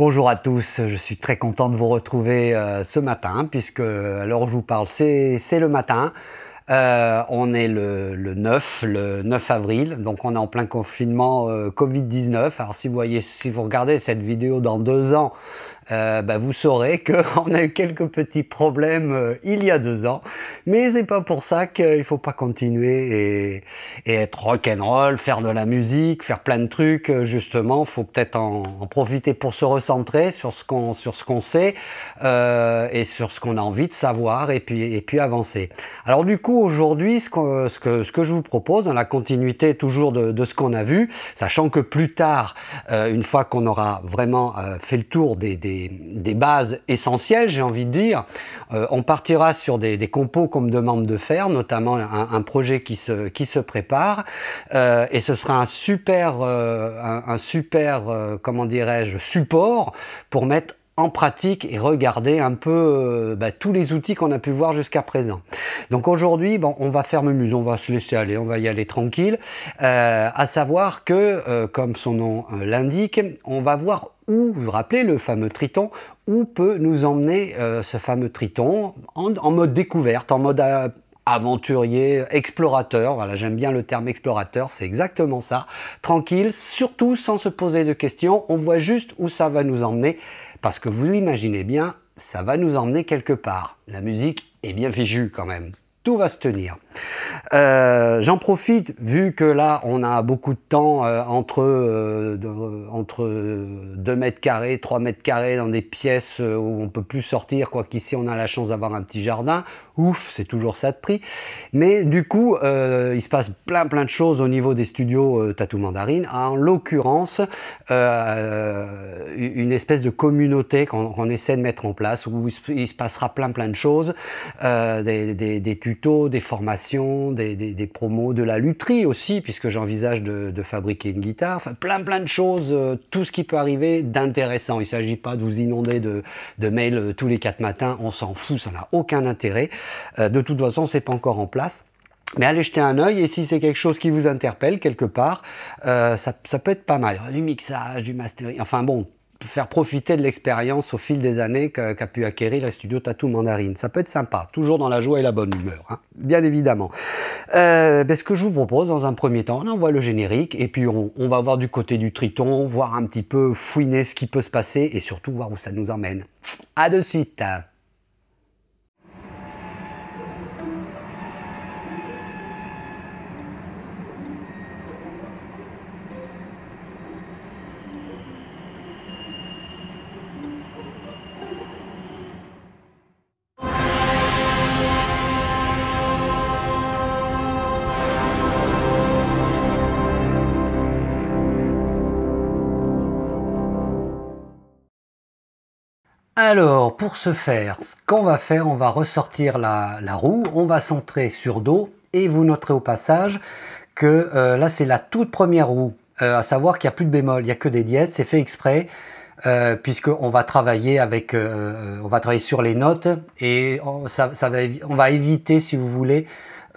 Bonjour à tous, je suis très content de vous retrouver euh, ce matin, puisque euh, alors je vous parle, c'est le matin. Euh, on est le, 9, le 9 avril, donc on est en plein confinement Covid-19. Alors si vous voyez, si vous regardez cette vidéo dans deux ans, euh, bah, vous saurez qu'on a eu quelques petits problèmes euh, il y a deux ans. Mais c'est pas pour ça qu'il faut pas continuer et, être rock'n'roll, faire de la musique, faire plein de trucs. Euh, justement, faut peut-être en, profiter pour se recentrer sur ce qu'on sur ce qu'on sait et sur ce qu'on a envie de savoir et puis puis avancer. Alors du coup aujourd'hui, ce que ce que je vous propose dans la continuité toujours de, ce qu'on a vu, sachant que plus tard, une fois qu'on aura vraiment fait le tour des des, bases essentielles, j'ai envie de dire. Euh, on partira sur des, compos qu'on me demande de faire, notamment un, projet qui se, qui se prépare. Euh, et ce sera un super, euh, un, super comment dirais-je, support pour mettre pratique et regarder un peu euh, bah, tous les outils qu'on a pu voir jusqu'à présent. Donc aujourd'hui, bon, on va faire muse, on va se laisser aller, on va y aller tranquille. Euh, à savoir que, euh, comme son nom l'indique, on va voir où, vous vous rappelez le fameux triton, où peut nous emmener ce fameux triton en, mode découverte, en mode aventurier, explorateur, voilà j'aime bien le terme explorateur, c'est exactement ça, tranquille, surtout sans se poser de questions, on voit juste où ça va nous emmener parce que vous l'imaginez bien, ça va nous emmener quelque part. La musique est bien fichue quand même va se tenir. Euh, j'en profite, vu que là, on a beaucoup de temps euh, entre, euh, entre 2 mètres carrés, 3 mètres carrés, dans des pièces où on peut plus sortir, quoi qu'ici on a la chance d'avoir un petit jardin. Ouf, c'est toujours ça de prix. Mais du coup, il se passe plein plein de choses au niveau des studios Tatou Mandarine. En l'occurrence, une espèce de communauté qu'on essaie de mettre en place où il se, passera plein plein de choses, des, des tutos des formations, des, promos, de la lutherie aussi, puisque j'envisage de, fabriquer une guitare, enfin plein plein de choses, euh, tout ce qui peut arriver d'intéressant. Il ne s'agit pas de vous inonder de, de mails euh, tous les quatre matins, on s'en fout, ça n'a aucun intérêt. Euh, de toute façon, c'est pas encore en place. Mais allez jeter un œil et si c'est quelque chose qui vous interpelle quelque part, ça, ça, peut être pas mal. Du mixage, du mastering, enfin bon, faire profiter de l'expérience au fil des années qu'a pu acquérir le studio Tattoo Mandarine. Ça peut être sympa, toujours dans la joie et la bonne humeur, hein. bien évidemment. Euh, ben, ce que je vous propose dans un premier temps, on envoie le générique et puis on, on va voir du côté du triton, voir un petit peu fouiner ce qui peut se passer et surtout voir où ça nous emmène. À de suite Alors, pour ce faire, ce qu'on va faire, on va ressortir la, roue, on va centrer sur Do, et vous noterez au passage que euh, là, c'est la toute première roue, euh, à savoir qu'il n'y a plus de bémol, il n'y a que des dièses, c'est fait exprès, euh, puisqu'on va travailler avec, on va travailler sur les notes, et on, va, on va éviter, si vous voulez,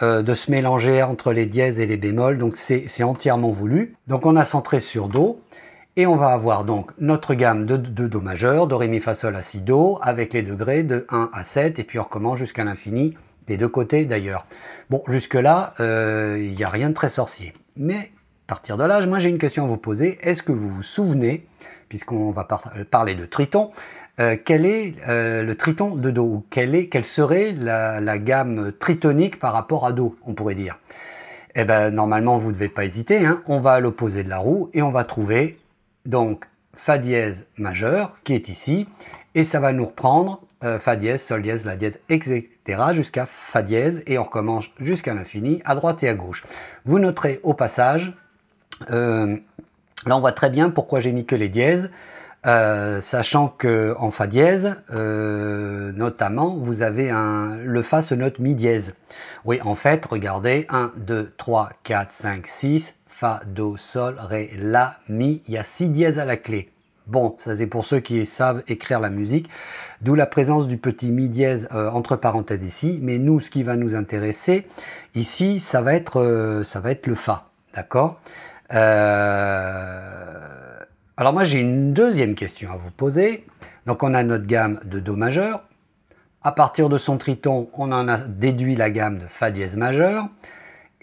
de se mélanger entre les dièses et les bémols, donc c'est entièrement voulu. Donc on a centré sur Do, et on va avoir donc notre gamme de, Do majeur, Do, Ré, Mi, Fa, Sol, à Si, Do, avec les degrés de 1 à 7, et puis on recommence jusqu'à l'infini, des deux côtés d'ailleurs. Bon, jusque-là, il euh, n'y a rien de très sorcier. Mais, à partir de là, moi j'ai une question à vous poser. Est-ce que vous vous souvenez, puisqu'on va parler de triton, euh, quel est euh, le triton de Do ou quelle, est, serait la, gamme tritonique par rapport à Do, on pourrait dire eh bien, normalement, vous ne devez pas hésiter. Hein. On va à l'opposé de la roue et on va trouver donc Fa dièse majeur, qui est ici, et ça va nous reprendre euh, Fa dièse, Sol dièse, La dièse, etc. jusqu'à Fa dièse, et on recommence jusqu'à l'infini, à droite et à gauche. Vous noterez au passage, euh, là on voit très bien pourquoi j'ai mis que les dièses, euh, sachant que en Fa dièse, notamment, vous avez un, le Fa se note Mi dièse. Oui, en fait, regardez, 1, 2, 3, 4, 5, 6, Fa, Do, Sol, Ré, La, Mi. Il y a six dièses à la clé. Bon, ça c'est pour ceux qui savent écrire la musique, d'où la présence du petit mi dièse euh, entre parenthèses ici. Mais nous, ce qui va nous intéresser ici, ça va être, euh, ça va être le fa, d'accord euh, Alors moi, j'ai une deuxième question à vous poser. Donc on a notre gamme de do majeur. À partir de son triton, on en a déduit la gamme de fa dièse majeur.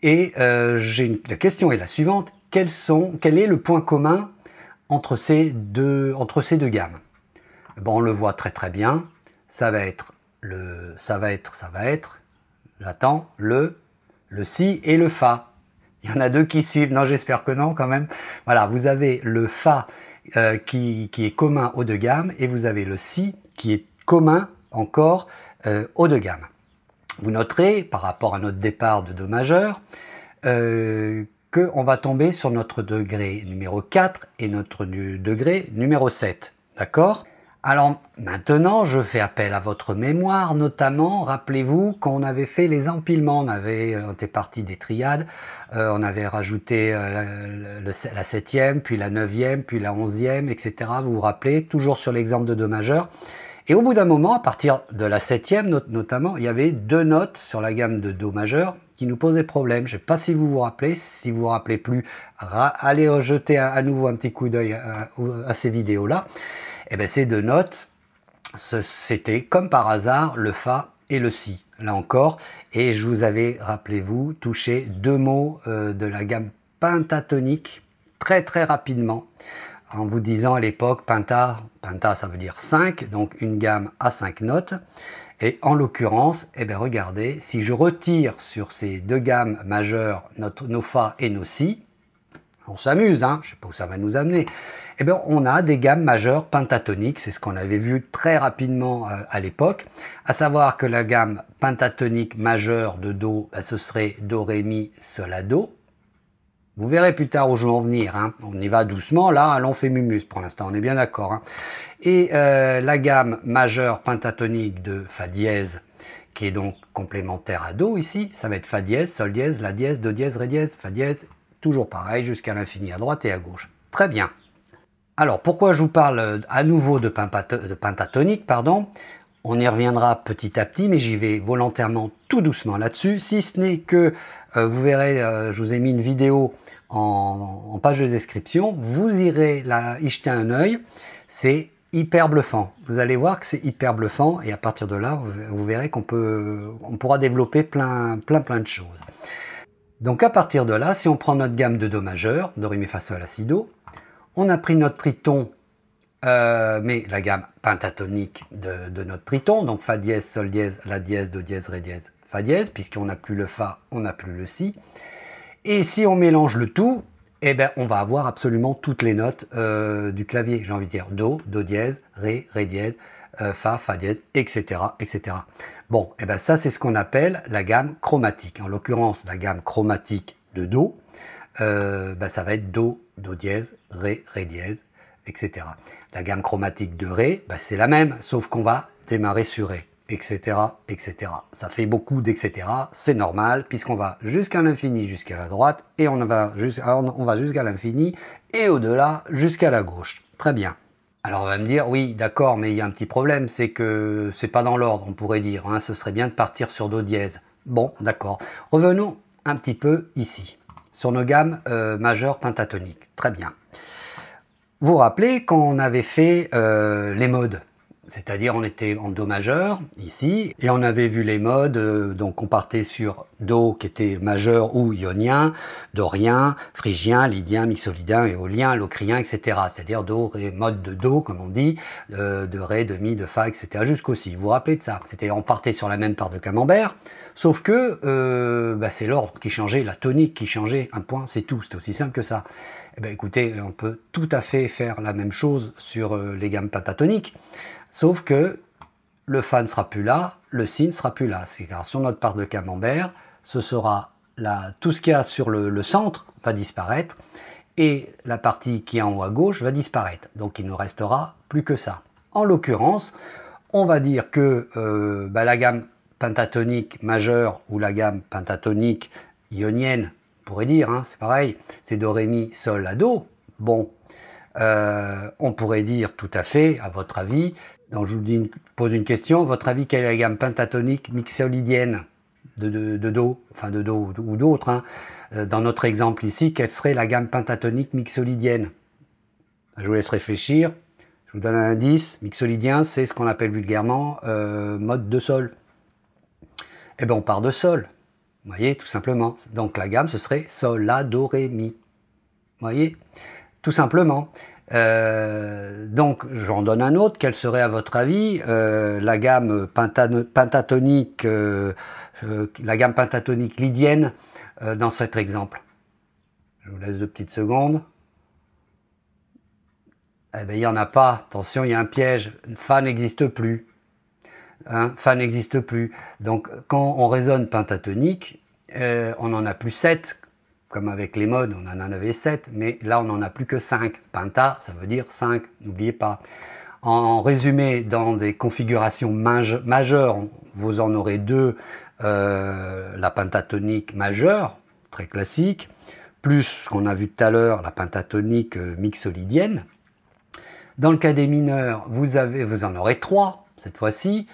Et euh, une, la question est la suivante. quel est le point commun entre ces deux, gammes On le voit très très bien. Ça va être le... va être, ça va être. J'attends le, le si et le fa. Il y en a deux qui suivent. Non, j'espère que non quand même. Voilà, vous avez le fa euh, qui, est commun aux deux gammes et vous avez le si qui est commun encore euh, aux deux gammes. Vous noterez, par rapport à notre départ de Do majeur, euh, qu'on va tomber sur notre degré numéro 4 et notre degré numéro 7. D'accord Alors maintenant, je fais appel à votre mémoire, notamment, rappelez-vous, qu'on avait fait les empilements, on, avait, euh, était parti des triades, euh, on avait rajouté la, la septième, puis la neuvième, puis la onzième, etc. Vous vous rappelez, toujours sur l'exemple de Do majeur. Et au bout d'un moment, à partir de la septième note notamment, il y avait deux notes sur la gamme de Do majeur qui nous posaient problème. Je ne sais pas si vous vous rappelez, si vous vous rappelez plus, allez jeter à nouveau un petit coup d'œil à, euh, à, ces vidéos-là. Et eh bien ces deux notes, c'était comme par hasard le Fa et le Si, là encore. Et je vous avais, rappelez-vous, touché deux mots euh, de la gamme pentatonique très très rapidement en vous disant à l'époque penta, penta ça veut dire 5, donc une gamme à 5 notes. Et en l'occurrence, eh bien regardez, si je retire sur ces deux gammes majeures notre, nos Fa et nos Si, on s'amuse, hein je ne sais pas où ça va nous amener, eh bien on a des gammes majeures pentatoniques, c'est ce qu'on avait vu très rapidement euh, à l'époque, à savoir que la gamme pentatonique majeure de Do, bah, ce serait Do, Ré, Mi, Sol, La, Do, vous verrez plus tard où je veux en venir. Hein. On y va doucement. Là, l'on fait mumus pour l'instant. On est bien d'accord. Hein. Et euh, la gamme majeure pentatonique de Fa dièse, qui est donc complémentaire à Do ici, ça va être Fa dièse, Sol dièse, La dièse, Do dièse, Ré dièse, Fa dièse. Toujours pareil jusqu'à l'infini, à droite et à gauche. Très bien. Alors, pourquoi je vous parle euh, à nouveau de, de pentatonique pardon On y reviendra petit à petit, mais j'y vais volontairement tout doucement là-dessus, si ce n'est que euh, vous verrez, euh, je vous ai mis une vidéo en, page de description. Vous irez la y jeter un œil. C'est hyper bluffant. Vous allez voir que c'est hyper bluffant et à partir de là, vous verrez qu'on peut, on pourra développer plein, plein, plein de choses. Donc à partir de là, si on prend notre gamme de Do majeur, Do, Ré, Mi, Fa, Sol, La, Si, Do, on a pris notre triton, euh, mais la gamme pentatonique de, de, notre triton, donc Fa dièse, Sol dièse, La dièse, Do dièse, Ré dièse, Fa dièse, puisqu'on n'a plus le Fa, on n'a plus le Si. Et si on mélange le tout, eh ben, on va avoir absolument toutes les notes euh, du clavier. J'ai envie de dire Do, Do dièse, Ré, Ré dièse, euh, Fa, Fa dièse, etc. etc. Bon, et eh ben, ça c'est ce qu'on appelle la gamme chromatique. En l'occurrence, la gamme chromatique de Do, euh, ben, ça va être Do, Do dièse, Ré, Ré dièse, etc. La gamme chromatique de Ré, ben, c'est la même, sauf qu'on va démarrer sur Ré etc., etc. Ça fait beaucoup d'etc. C'est normal puisqu'on va jusqu'à l'infini, jusqu'à la droite, et on va jusqu'à va jusqu'à l'infini et au-delà jusqu'à la gauche. Très bien. Alors on va me dire oui, d'accord, mais il y a un petit problème, c'est que c'est pas dans l'ordre, on pourrait dire. Hein, ce serait bien de partir sur do dièse. Bon, d'accord. Revenons un petit peu ici sur nos gammes euh, majeures pentatoniques. Très bien. Vous vous rappelez qu'on avait fait euh, les modes c'est-à-dire, on était en Do majeur, ici, et on avait vu les modes, euh, donc on partait sur Do qui était majeur ou ionien, dorien, phrygien, lydien, mixolydien, éolien, locrien, etc. C'est-à-dire Do, ré, mode de Do, comme on dit, euh, de Ré, de Mi, de Fa, etc. jusqu'au Si. Vous vous rappelez de ça C'était, on partait sur la même part de camembert, Sauf que euh, bah, c'est l'ordre qui changeait, la tonique qui changeait, un point, c'est tout, c'est aussi simple que ça. Eh ben, écoutez, on peut tout à fait faire la même chose sur euh, les gammes pentatoniques, sauf que le fan ne sera plus là, le si ne sera plus là. cest sur notre part de camembert, ce sera la, tout ce qu'il y a sur le, centre va disparaître, et la partie qui est en haut à gauche va disparaître. Donc il ne restera plus que ça. En l'occurrence, on va dire que euh, bah, la gamme pentatonique majeure ou la gamme pentatonique ionienne, on pourrait dire, hein, c'est pareil, c'est Do, Ré, Mi, Sol, La, Do. Bon, euh, on pourrait dire tout à fait, à votre avis, donc je vous pose une question, votre avis, quelle est la gamme pentatonique mixolydienne de, de, Do, enfin de Do ou d'autres hein. euh, Dans notre exemple ici, quelle serait la gamme pentatonique mixolidienne Je vous laisse réfléchir. Je vous donne un indice. Mixolydien, c'est ce qu'on appelle vulgairement euh, mode de sol. Eh bien, on part de Sol. Vous voyez, tout simplement. Donc la gamme, ce serait Sol, La, Do, Ré, Mi. Vous voyez Tout simplement. Euh, donc, j'en donne un autre. Quelle serait, à votre avis, euh, la gamme pentatonique, euh, la gamme pentatonique lydienne dans cet exemple Je vous laisse deux petites secondes. Eh ben, il n'y en a pas. Attention, il y a un piège. Fa n'existe plus fa hein, n'existe plus. Donc quand on résonne pentatonique, euh, on n'en a plus 7, comme avec les modes, on en avait 7, mais là on n'en a plus que 5. Penta, ça veut dire 5, n'oubliez pas. En résumé, dans des configurations majeures, vous en aurez deux, euh, la pentatonique majeure, très classique, plus ce qu'on a vu tout à l'heure, la pentatonique euh, mixolydienne. Dans le cas des mineurs, vous, vous en aurez trois cette fois-ci,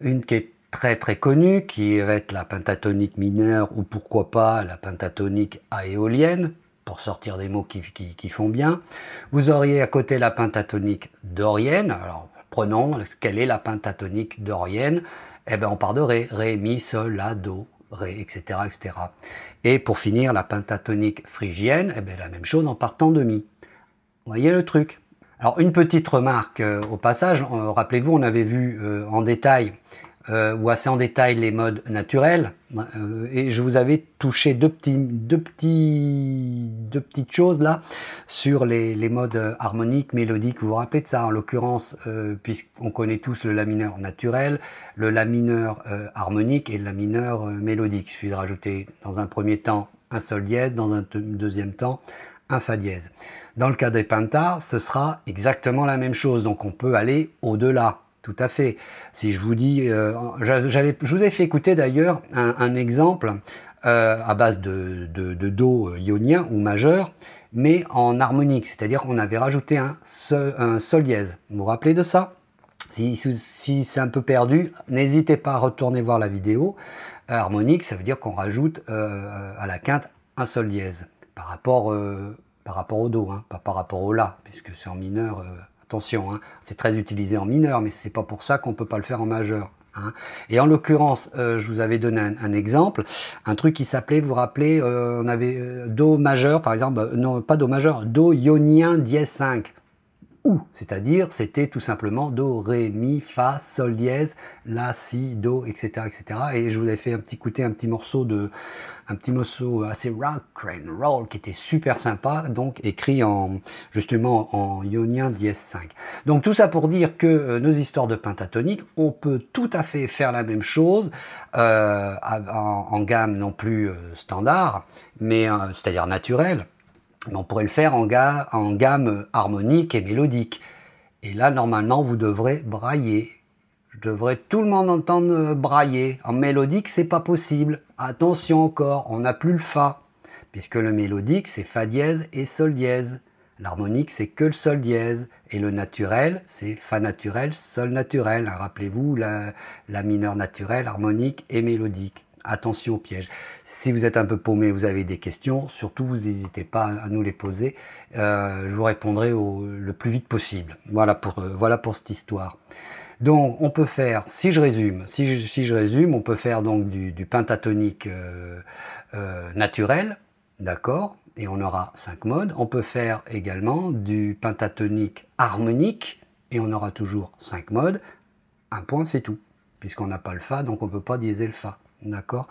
une qui est très très connue, qui va être la pentatonique mineure ou pourquoi pas la pentatonique aéolienne, pour sortir des mots qui, font bien. Vous auriez à côté la pentatonique dorienne. Alors prenons, quelle est la pentatonique dorienne Eh bien on part de Ré, Ré, Mi, Sol, La, Do, Ré, etc. etc. Et pour finir, la pentatonique phrygienne, eh bien, la même chose en partant de Mi. Vous voyez le truc alors une petite remarque euh, au passage, euh, rappelez-vous, on avait vu euh, en détail ou assez en détail les modes naturels et je vous avais touché deux petits, deux petites choses là sur les, modes harmoniques, mélodiques. Vous vous rappelez de ça en l'occurrence, puisqu'on connaît tous le la mineur naturel, le la mineur harmonique et le la mineur mélodique. Il suffit de rajouter dans un premier temps un sol dièse, dans un deuxième temps un Fa dièse. Dans le cas des pentas, ce sera exactement la même chose, donc on peut aller au-delà. Tout à fait. Si je vous dis, euh, j'avais, je vous ai fait écouter d'ailleurs un, exemple euh, à base de, de, Do euh, ionien ou majeur, mais en harmonique, c'est-à-dire qu'on avait rajouté un sol, dièse. Vous vous rappelez de ça si, c'est un peu perdu, n'hésitez pas à retourner voir la vidéo. Harmonique, ça veut dire qu'on rajoute à la quinte un sol dièse par rapport, euh, par rapport au Do, hein, pas par rapport au La, puisque c'est en mineur. Euh, attention, hein, c'est très utilisé en mineur, mais ce n'est pas pour ça qu'on ne peut pas le faire en majeur. Hein. Et en l'occurrence, euh, je vous avais donné un, un exemple, un truc qui s'appelait, vous vous rappelez, on avait Do majeur, par exemple, bah, non, pas Do majeur, Do ionien dièse 5 c'est-à-dire c'était tout simplement Do, Ré, Mi, Fa, Sol dièse, La, Si, Do, etc. etc. Et je vous ai fait un petit côté, un petit morceau de un petit morceau assez rock and roll qui était super sympa, donc écrit en justement en ionien dièse 5. Donc tout ça pour dire que euh, nos histoires de pentatonique, on peut tout à fait faire la même chose euh, en, gamme non plus euh, standard, mais c'est-à-dire naturelle on pourrait le faire en, gamme harmonique et mélodique. Et là, normalement, vous devrez brailler. Je devrais tout le monde entendre euh, brailler. En mélodique, c'est pas possible. Attention encore, on n'a plus le fa. Puisque le mélodique, c'est fa dièse et sol dièse. L'harmonique, c'est que le sol dièse. Et le naturel, c'est fa naturel, sol naturel. Rappelez-vous, la, la mineure naturelle, harmonique et mélodique attention au piège, Si vous êtes un peu paumé, vous avez des questions, surtout vous n'hésitez pas à nous les poser. Euh, je vous répondrai au, le plus vite possible. Voilà pour, euh, voilà pour cette histoire. Donc on peut faire, si je résume, si je, si je résume, on peut faire donc du, pentatonique euh, naturel, d'accord, et on aura cinq modes. On peut faire également du pentatonique harmonique, et on aura toujours cinq modes. Un point, c'est tout, puisqu'on n'a pas le Fa, donc on ne peut pas diéser le Fa. D'accord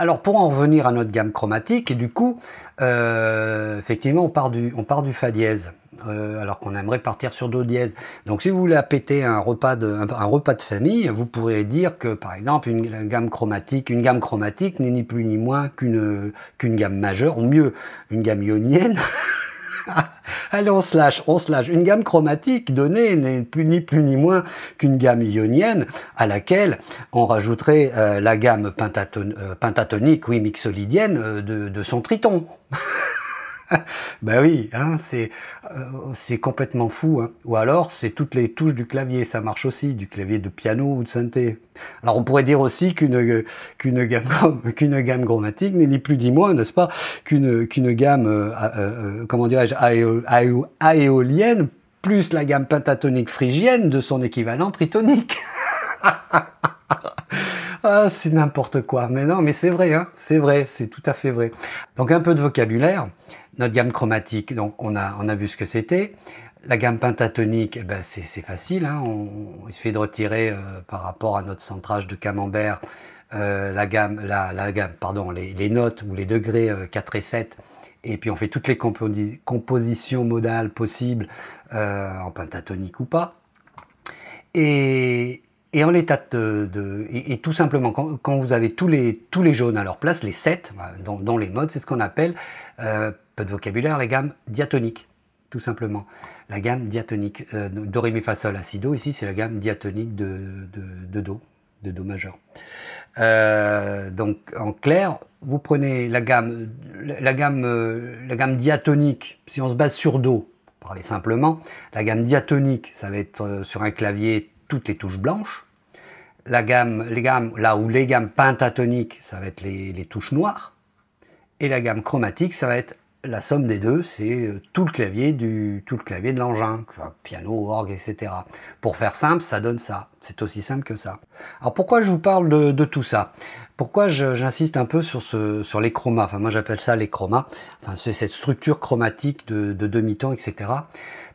alors pour en revenir à notre gamme chromatique, et du coup, euh, effectivement, on part du, on part du Fa dièse, euh, alors qu'on aimerait partir sur Do dièse. Donc si vous voulez appêter un repas, de, repas de famille, vous pourrez dire que par exemple une gamme chromatique, une gamme chromatique n'est ni plus ni moins qu'une qu'une gamme majeure, ou mieux, une gamme ionienne. Allez, on se lâche, on se lâche. Une gamme chromatique donnée n'est ni plus ni moins qu'une gamme ionienne à laquelle on rajouterait euh, la gamme euh, pentatonique, oui, mixolydienne euh, de son triton. ben oui, hein, c'est euh, complètement fou. Hein. Ou alors, c'est toutes les touches du clavier, ça marche aussi, du clavier de piano ou de synthé. Alors, on pourrait dire aussi qu'une euh, qu'une gamme, qu'une gamme chromatique n'est ni plus ni moins, n'est-ce pas, qu'une qu'une gamme, euh, comment dirais-je, aéolienne, plus la gamme pentatonique phrygienne de son équivalent tritonique. c'est n'importe quoi. Mais non, mais c'est vrai, hein. c'est vrai, c'est tout à fait vrai. Donc un peu de vocabulaire. Notre gamme chromatique, donc on a, on a vu ce que c'était. La gamme pentatonique, eh ben c'est facile. Hein. on, il suffit de retirer euh, par rapport à notre centrage de camembert euh, la gamme, la, la gamme, pardon, les, notes ou les degrés 4 euh, et 7 et puis on fait toutes les compositions modales possibles en pentatonique ou pas. Et, et en l'état de, et, tout simplement quand, vous avez tous les tous les jaunes à leur place, les 7, euh, dans, les modes, c'est ce qu'on appelle euh, peu de vocabulaire, la gamme diatonique, tout simplement. La gamme diatonique euh, do ré mi fa sol la, si do ici c'est la gamme diatonique de, de, de do de do majeur. Euh, donc en clair, vous prenez la gamme la gamme euh, la gamme diatonique si on se base sur do, parler simplement, la gamme diatonique, ça va être sur un clavier toutes les touches blanches. La gamme, les gammes, là où les gammes pentatoniques, ça va être les, touches noires. Et la gamme chromatique, ça va être la somme des deux, c'est euh, tout le clavier du tout le clavier de l'engin, piano, orgue, etc. Pour faire simple, ça donne ça. C'est aussi simple que ça. Alors pourquoi je vous parle de, tout ça Pourquoi j'insiste un peu sur, ce, les chromas Enfin moi j'appelle ça les chromas. c'est cette structure chromatique de, demi tons, etc.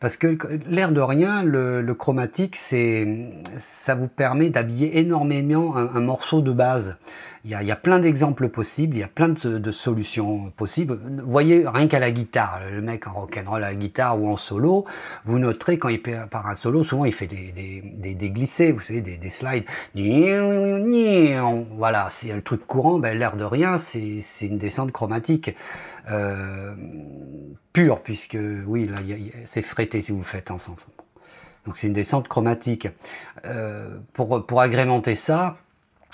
Parce que l'air de rien, le, chromatique, c'est, ça vous permet d'habiller énormément un morceau de base. Il y a, plein d'exemples possibles, il y a plein de, solutions possibles. voyez, rien qu'à la guitare, le mec en rock'n'roll à la guitare ou en solo, vous noterez quand il part un solo, souvent il fait des, des, des, des glissés, vous savez, des, slides. Voilà, c'est le truc courant, ben, l'air de rien, c'est une descente chromatique. Euh, pure, puisque oui, là, c'est frété si vous le faites ensemble. Donc c'est une descente chromatique. Euh, pour, pour agrémenter ça,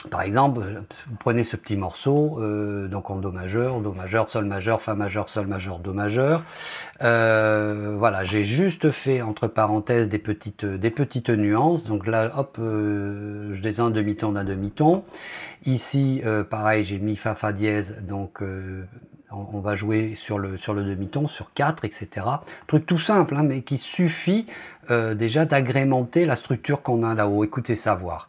par exemple, vous prenez ce petit morceau, euh, donc en Do majeur, Do majeur, Sol majeur, Fa majeur, Sol majeur, Do majeur. Euh, voilà, j'ai juste fait entre parenthèses des petites, des petites nuances. Donc là, hop, euh, je descends un demi-ton d'un demi-ton. Ici, pareil, j'ai mis Fa, Fa dièse, donc on, va jouer sur le, sur le demi-ton, sur 4, etc. Truc tout simple, hein, mais qui suffit déjà d'agrémenter la structure qu'on a là-haut. Écoutez, savoir.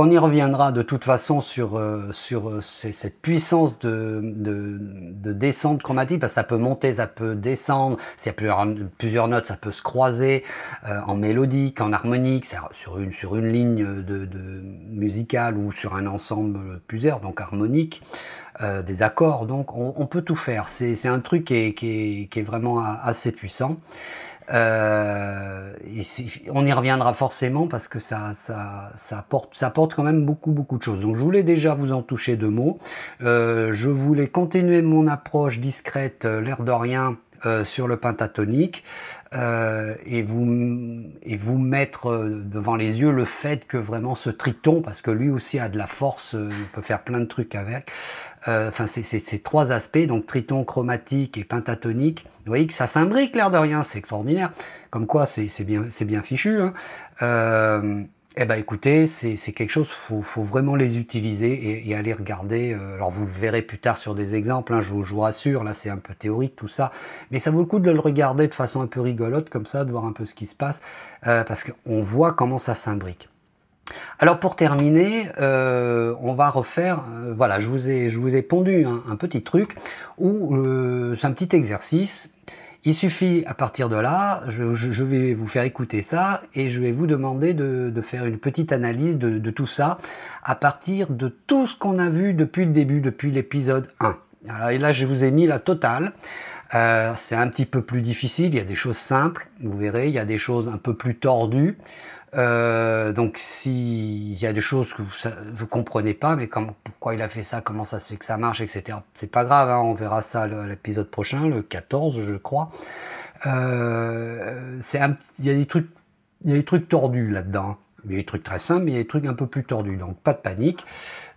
on y reviendra de toute façon sur, euh, euh, cette puissance de, de, descente chromatique, parce que ça peut monter, ça peut descendre, s'il y a plusieurs, notes, ça peut se croiser euh, en mélodique, en harmonique, sur une, ligne de, musicale ou sur un ensemble plusieurs, donc harmonique. des accords. Donc on, peut tout faire. C'est un truc qui est vraiment assez puissant. Euh, on y reviendra forcément parce que ça, ça, ça, apporte, ça quand même beaucoup, beaucoup de choses. Donc je voulais déjà vous en toucher deux mots. Euh, je voulais continuer mon approche discrète, euh, l'air de rien, sur le pentatonique. Euh, et, vous, et vous mettre euh, devant les yeux le fait que vraiment ce triton, parce que lui aussi a de la force, euh, il peut faire plein de trucs avec, enfin c'est c'est ces trois aspects, donc triton, chromatique et pentatonique, vous voyez que ça s'imbrique l'air de rien, c'est extraordinaire, comme quoi c'est bien, bien fichu. Hein. Euh, eh bien écoutez, c'est quelque chose, faut, faut vraiment les utiliser et, aller regarder. Euh, alors vous le verrez plus tard sur des exemples, hein, je, vous, rassure, là c'est un peu théorique tout ça, mais ça vaut le coup de le regarder de façon un peu rigolote comme ça, de voir un peu ce qui se passe, euh, parce qu'on voit comment ça s'imbrique. Alors pour terminer, euh, on va refaire, voilà, je vous ai, je vous ai pondu un, petit truc, ou c'est un petit exercice il suffit à partir de là, je, vais vous faire écouter ça et je vais vous demander de, faire une petite analyse de, tout ça à partir de tout ce qu'on a vu depuis le début, depuis l'épisode 1. et là, je vous ai mis la totale. Euh, c'est un petit peu plus difficile, il y a des choses simples, vous verrez, il y a des choses un peu plus tordues. Euh, donc s'il y a des choses que vous ne comprenez pas, mais comme, pourquoi il a fait ça, comment ça se fait que ça marche, etc. C'est pas grave, hein, on verra ça l'épisode prochain, le 14 je crois. Euh, il y a des trucs, il y a des trucs tordus là-dedans. Hein. Il y a des trucs très simples, mais il y a des trucs un peu plus tordus. Donc pas de panique.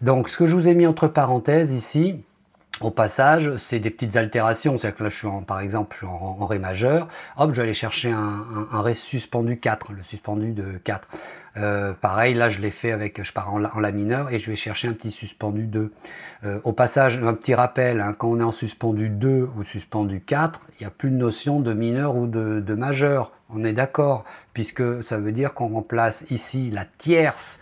Donc ce que je vous ai mis entre parenthèses ici, au passage, c'est des petites altérations, c'est-à-dire que là, je suis en, par exemple, je suis en, Ré majeur, hop, je vais aller chercher un, Ré suspendu 4, le suspendu de 4. Euh, pareil, là, je l'ai fait avec, je pars en la, mineur et je vais chercher un petit suspendu 2. Euh, au passage, un petit rappel, hein, quand on est en suspendu 2 ou suspendu 4, il n'y a plus de notion de mineur ou de majeur, on est d'accord, puisque ça veut dire qu'on remplace ici la tierce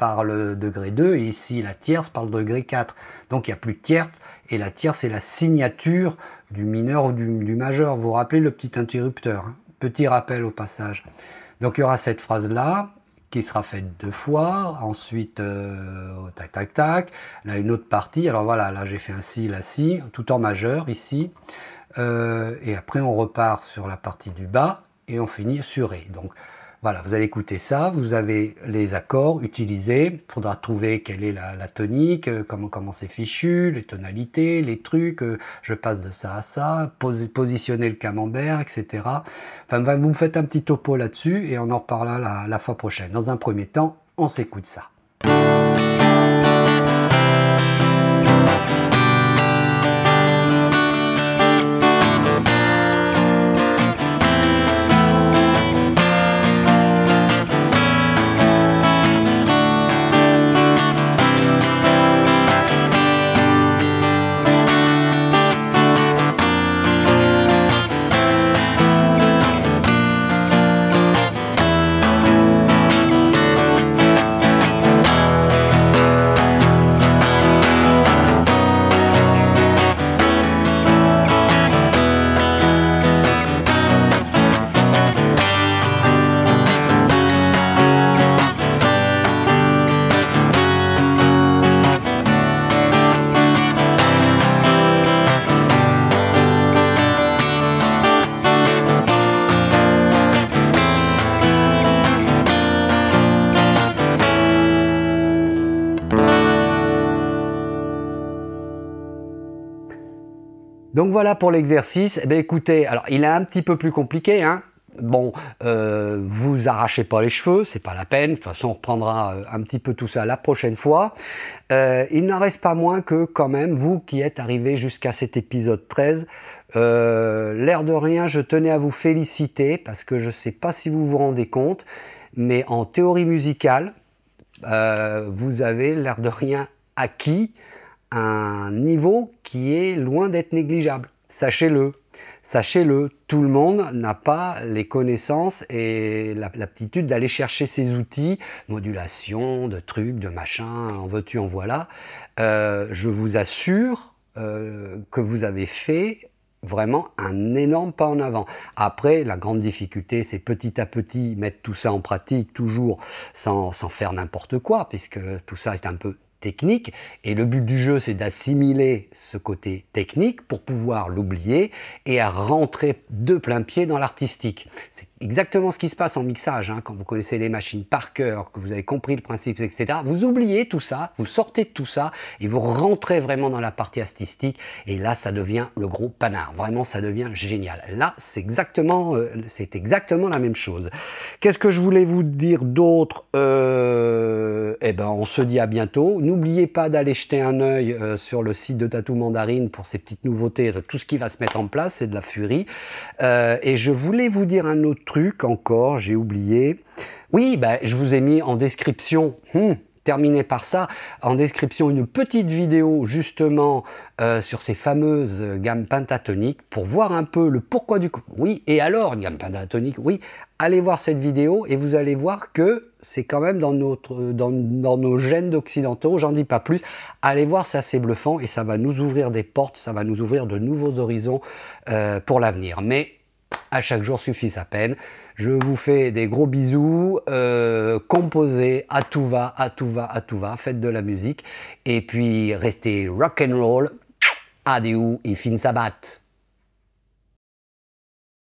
par le degré 2 et ici la tierce par le degré 4. Donc il n'y a plus de tierce et la tierce est la signature du mineur ou du, majeur. Vous rappelez le petit interrupteur hein. Petit rappel au passage. Donc il y aura cette phrase-là qui sera faite deux fois, ensuite euh, tac tac tac, là une autre partie, alors voilà, là j'ai fait un si, la si, tout en majeur ici, euh, et après on repart sur la partie du bas et on finit sur ré. Donc voilà, vous allez écouter ça, vous avez les accords utilisés, il faudra trouver quelle est la, tonique, euh, comment comment c'est fichu, les tonalités, les trucs, euh, je passe de ça à ça, positionner le camembert, etc. vous me faites un petit topo là-dessus et on en reparlera la fois prochaine. Dans un premier temps, on s'écoute ça. Donc voilà pour l'exercice. Eh écoutez, alors il est un petit peu plus compliqué, hein, bon, euh, vous arrachez pas les cheveux, c'est pas la peine. De toute façon, on reprendra euh, un petit peu tout ça la prochaine fois. Euh, il n'en reste pas moins que, quand même, vous qui êtes arrivés jusqu'à cet épisode 13, l'air de rien, je tenais à vous féliciter parce que je ne sais pas si vous vous rendez compte, mais en théorie musicale, vous avez l'air de rien acquis un niveau qui est loin d'être négligeable. Sachez-le. Sachez-le, tout le monde n'a pas les connaissances et l'aptitude d'aller chercher ces outils, modulation, de trucs, de machin, en veux-tu, en voilà. Euh, je vous assure euh, que vous avez fait vraiment un énorme pas en avant. Après, la grande difficulté, c'est petit à petit mettre tout ça en pratique, toujours sans, sans faire n'importe quoi, puisque tout ça est un peu technique. Et le but du jeu, c'est d'assimiler ce côté technique pour pouvoir l'oublier et à rentrer de plein pied dans l'artistique. C'est exactement ce qui se passe en mixage, hein, quand vous connaissez les machines par cœur, que vous avez compris le principe, etc. Vous oubliez tout ça, vous sortez de tout ça et vous rentrez vraiment dans la partie artistique. Et là, ça devient le gros panard. Vraiment, ça devient génial. Là, c'est exactement, euh, c'est exactement la même chose. Qu'est-ce que je voulais vous dire d'autre euh, Eh ben, on se dit à bientôt. N'oubliez pas d'aller jeter un œil euh, sur le site de Tatou Mandarine pour ces petites nouveautés, tout ce qui va se mettre en place, c'est de la furie. et je voulais vous dire un autre truc encore, j'ai oublié. Oui, ben je vous ai mis en description. Hmm, terminé par ça, en description, une petite vidéo justement euh, sur ces fameuses euh, gammes pentatoniques pour voir un peu le pourquoi du coup. Oui, et alors une gamme pentatonique, oui, allez voir cette vidéo et vous allez voir que c'est quand même dans, notre, euh, dans, nos gènes d'occidentaux, j'en dis pas plus. Allez voir, c'est assez bluffant et ça va nous ouvrir des portes, ça va nous ouvrir de nouveaux horizons pour l'avenir. Mais à chaque jour suffit sa peine. Je vous fais des gros bisous, euh, composez à tout va, à tout va, à tout va, faites de la musique et puis restez rock and roll. Adieu et fin sabbat.